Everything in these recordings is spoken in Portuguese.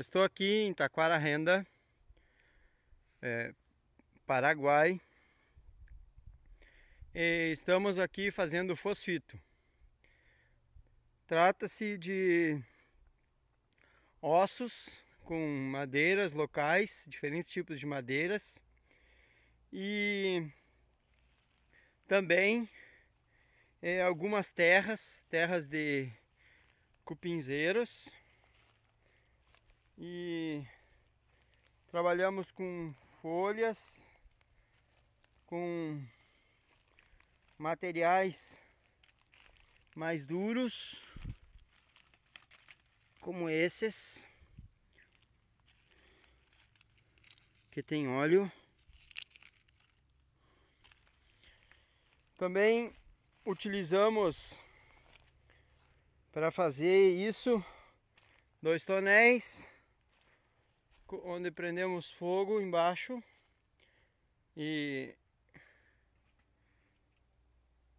Estou aqui em Taquara é, Paraguai. E estamos aqui fazendo fosfito. Trata-se de ossos com madeiras locais, diferentes tipos de madeiras. E também é, algumas terras, terras de cupinzeiros e trabalhamos com folhas, com materiais mais duros, como esses, que tem óleo. Também utilizamos para fazer isso dois tonéis onde prendemos fogo embaixo e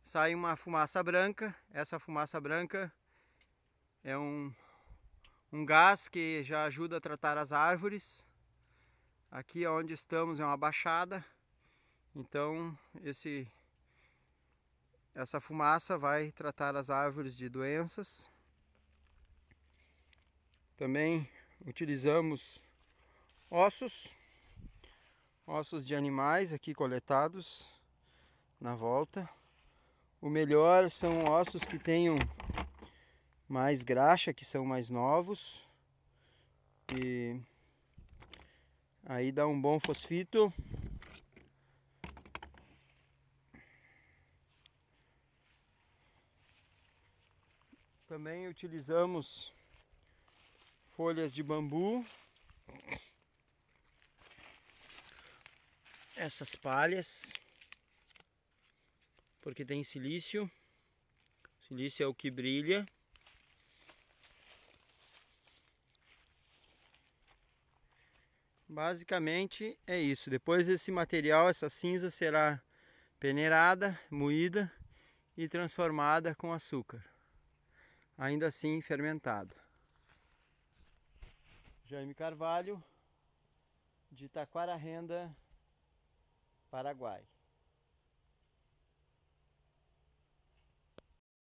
sai uma fumaça branca. Essa fumaça branca é um, um gás que já ajuda a tratar as árvores. Aqui onde estamos é uma baixada, então esse essa fumaça vai tratar as árvores de doenças. Também utilizamos ossos, ossos de animais aqui coletados na volta. O melhor são ossos que tenham mais graxa, que são mais novos. E aí dá um bom fosfito. Também utilizamos folhas de bambu essas palhas, porque tem silício. Silício é o que brilha. Basicamente é isso. Depois esse material, essa cinza será peneirada, moída e transformada com açúcar. Ainda assim fermentada. Jaime Carvalho, de Taquara Renda, Paraguai.